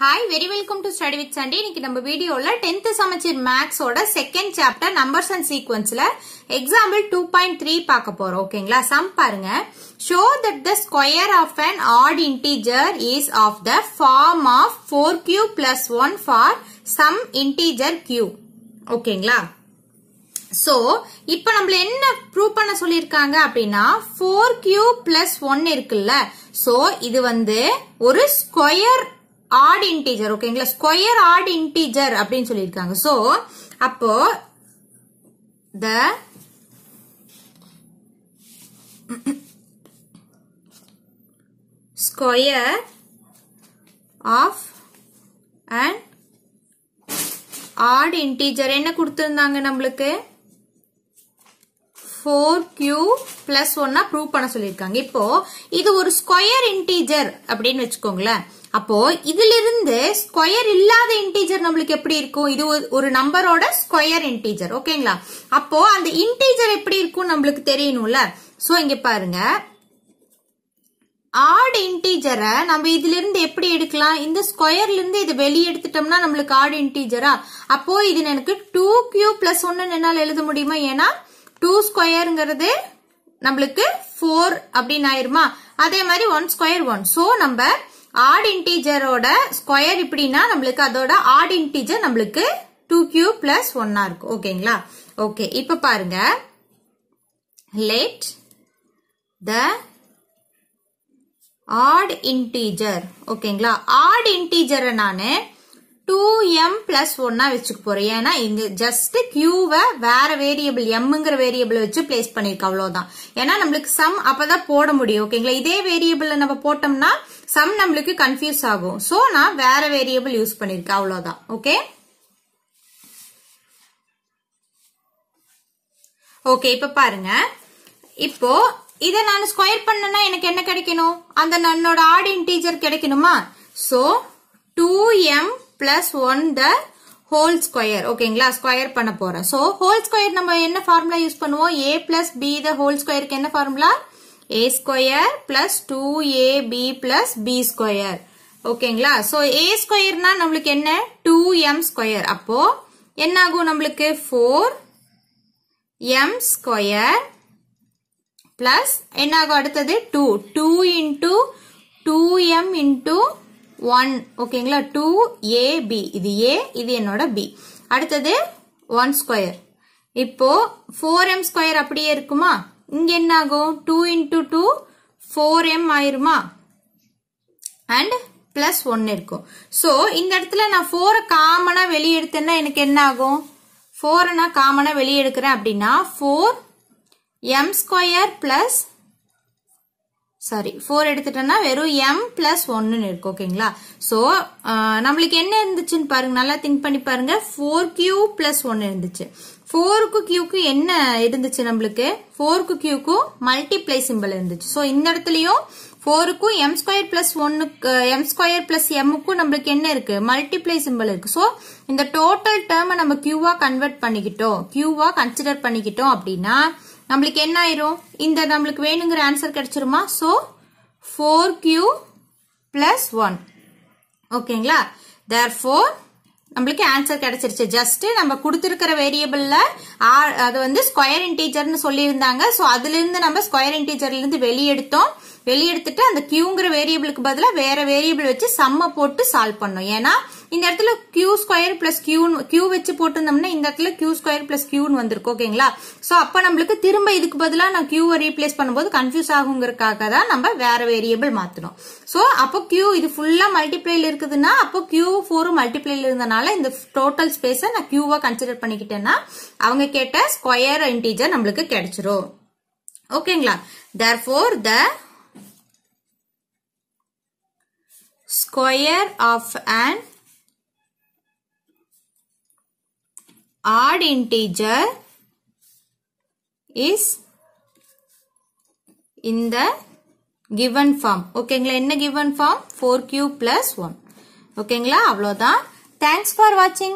Hi very welcome to study with Sunday இன்னைக்கு நம்ம வீடியோவில் டென்த்து சமச்சீர் மேக்ஸோட செகண்ட் சாப்டர் நம்பர்ஸ் அண்ட் சீக்வன்ஸில் எக்ஸாம்பிள் டூ பாயிண்ட் த்ரீ பார்க்க போகிறோம் ஓகேங்களா சம் பாருங்க show that the square of an odd integer is of the form of four q plus one for some integer q ஓகேங்களா so இப்போ நம்மள என்ன prove பண்ண சொல்லியிருக்காங்க அப்படின்னா ஃபோர் கியூ பிளஸ் ஒன் இருக்குல்ல சோ இது வந்து ஒரு ஸ்கொயர் ஆட் இன்டீஜர் ஓகேங்களா ஸ்கொயர் ஆட் இன்டீஜர் அப்படின்னு சொல்லியிருக்காங்க ஸோ அப்போ the square of and odd integer என்ன கொடுத்துருந்தாங்க நம்மளுக்கு ஃபோர் கியூ பிளஸ் ஒன்னா ப்ரூவ் பண்ண சொல்லியிருக்காங்க இப்போ இது ஒரு ஸ்கொயர் இன்டீஜர் அப்படின்னு வச்சுக்கோங்களேன் அப்போ இதிலிருந்து ஸ்கொயர் இல்லாத இன்டீஜர் நம்மளுக்கு எப்படி இருக்கும் இது ஒரு நம்பரோட ஸ்கொயர் இன்டீஜர் ஓகேங்களா அப்போ அந்த இன்டீஜர் எப்படி இருக்கும் நம்மளுக்கு தெரியணும்ல சோ இங்க பாருங்க ஆடு இன்டீஜரை நம்ம இதுல இருந்து எப்படி எடுக்கலாம் இந்த ஸ்கொயர்ல இருந்து இதை வெளியே எடுத்துட்டோம்னா நம்மளுக்கு ஆடு இன்டீஜரா அப்போ இது எனக்கு டூ கியூ பிளஸ் ஒன்னு என்னால் எழுத முடியுமா ஏன்னா டூ ஸ்கொயருங்கிறது நம்மளுக்கு ஃபோர் அப்படின்னு ஆயிருமா அதே மாதிரி ஒன் ஸ்கொயர் ஒன் சோ நம்ம ஆட் இன்டீஜரோட ஸ்கொயர் இப்படின்னா நம்மளுக்கு அதோட ஆட் இன்டீஜர் நம்மளுக்கு டூ கியூ பிளஸ் ஒன்னா இருக்கும் ஓகேங்களா ஓகே இப்ப பாருங்க லெட் த ஆட் இன்டீஜர் ஓகேங்களா ஆட் இன்டீஜரை நான் டூ எம் 1 ஒன்னா வச்சுக்க போறோம் ஏன்னா இங்க ஜஸ்ட் கியூவை வேற வேரியபிள் எம்ங்கிற வேரியபிள் வச்சு place பண்ணிருக்கு அவளோதான் ஏனா நம்மளுக்கு சம் அப்பதான் போட முடியும் ஓகேங்களா இதே வேரியபிள் நம்ம போட்டோம்னா சம் நம்மளுக்கு confuse ஆகும் so நான் வேற variable யூஸ் பண்ணிருக்கேன் அவளோதான் okay ஓகே இப்ப பாருங்க இப்போ இதை நான் ஸ்கொயர் பண்ணனா எனக்கு என்ன கிடைக்கணும் அந்த நன்னோட ஆட் இன்டீஜர் கிடைக்கணுமா so two m plus one the whole square ஓகேங்களா ஸ்கொயர் பண்ண போறோம் ஸோ ஹோல் ஸ்கொயர் நம்ம என்ன ஃபார்முலா யூஸ் பண்ணுவோம் a plus b the whole ஸ்கொயருக்கு என்ன formula a square plus two a b plus b square ஓகேங்களா ஸோ ஏ ஸ்கொயர்னா நம்மளுக்கு என்ன டூ எம் ஸ்கொயர் அப்போ என்ன ஆகும் நம்மளுக்கு ஃபோர் எம் ஸ்கொயர் பிளஸ் என்ன ஆகும் அடுத்தது two two into two m into one ஓகேங்களா டூ ஏ இது ஏ இது என்னோட பி அடுத்தது ஒன் ஸ்கொயர் இப்போ ஃபோர் எம் ஸ்கொயர் அப்படியே இருக்குமா இங்க என்ன ஆகும் two into two four m ஆயிருமா அண்ட் பிளஸ் ஒன்னு இருக்கும் ஸோ இந்த இடத்துல நான் ஃபோரை காமனா வெளியே எனக்கு என்ன ஆகும் ஃபோரை நான் காமனா வெளியே எடுக்கிறேன் அப்படின்னா four m square plus sorry four எடுத்துட்டோம்னா வெறும் எம் பிளஸ் ஒன்னு இருக்கும் ஓகேங்களா ஸோ நம்மளுக்கு என்ன இருந்துச்சுன்னு பாருங்க நல்லா திங்க் பண்ணி பாருங்க ஃபோர் கியூ பிளஸ் ஒன்னு இருந்துச்சு ஃபோருக்கு கியூக்கு என்ன இருந்துச்சு நம்மளுக்கு ஃபோருக்கு கியூக்கும் மல்டிப்ளை சிம்பல் இருந்துச்சு ஸோ இந்த இடத்துலயும் ஃபோருக்கும் எம் ஸ்கொயர் பிளஸ் ஒன்னுக்கு எம் ஸ்கொயர் பிளஸ் எம்முக்கும் நம்மளுக்கு என்ன இருக்கு மல்டிப்ளை சிம்பல் இருக்கு ஸோ இந்த டோட்டல் டேர்மை நம்ம கியூவா கன்வெர்ட் பண்ணிக்கிட்டோம் கியூவா கன்சிடர் பண்ணிக்கிட்டோம் அப்படின்னா நம்மளுக்கு என்ன ஆயிரும் இந்த நம்மளுக்கு வேணுங்கிற ஆன்சர் கிடைச்சிருமா so four q plus one ஓகேங்களா தேர் ஃபோர் நம்மளுக்கு ஆன்சர் கிடைச்சிருச்சு ஜஸ்ட் நம்ம கொடுத்துருக்கிற வேரியபிள்ல அது வந்து ஸ்கொயர் இன்டீஜர்னு சொல்லியிருந்தாங்க ஸோ அதுல இருந்து நம்ம ஸ்கொயர் இன்டீஜர்ல இருந்து வெளியெடுத்தோம் வெளியெடுத்துட்டு அந்த கியூங்கிற வேரியபிளுக்கு பதிலாக வேற வேரியபிள் வச்சு சம்ம போட்டு சால்வ் பண்ணோம் ஏன்னா இந்த இடத்துல கியூ ஸ்கொயர் பிளஸ் கியூன்னு கியூ வச்சு போட்டிருந்தோம்னா இந்த இடத்துல கியூ ஸ்கொயர் பிளஸ் கியூன்னு வந்திருக்கு ஓகேங்களா ஸோ அப்போ நம்மளுக்கு திரும்ப இதுக்கு பதிலாக நான் கியூவை ரீப்ளேஸ் பண்ணும்போது கன்ஃபியூஸ் ஆகுங்கிறதுக்காக தான் நம்ம வேற வேரியபிள் மாற்றணும் ஸோ அப்போ கியூ இது ஃபுல்லாக மல்டிப்ளைல இருக்குதுன்னா அப்போ கியூ ஃபோரும் மல்டிப்ளைல இருந்தனால இந்த டோட்டல் ஸ்பேஸை நான் கியூவா கன்சிடர் பண்ணிக்கிட்டேன்னா அவங்க கேட்ட ஸ்கொயர் இன்டீஜர் நம்மளுக்கு கிடைச்சிரும் ஓகேங்களா therefore the square of an odd integer is in the given form. ஓகேங்களா என்ன given form? 4q plus 1. ஓகேங்களா அவ்வளோதான். Thanks for watching.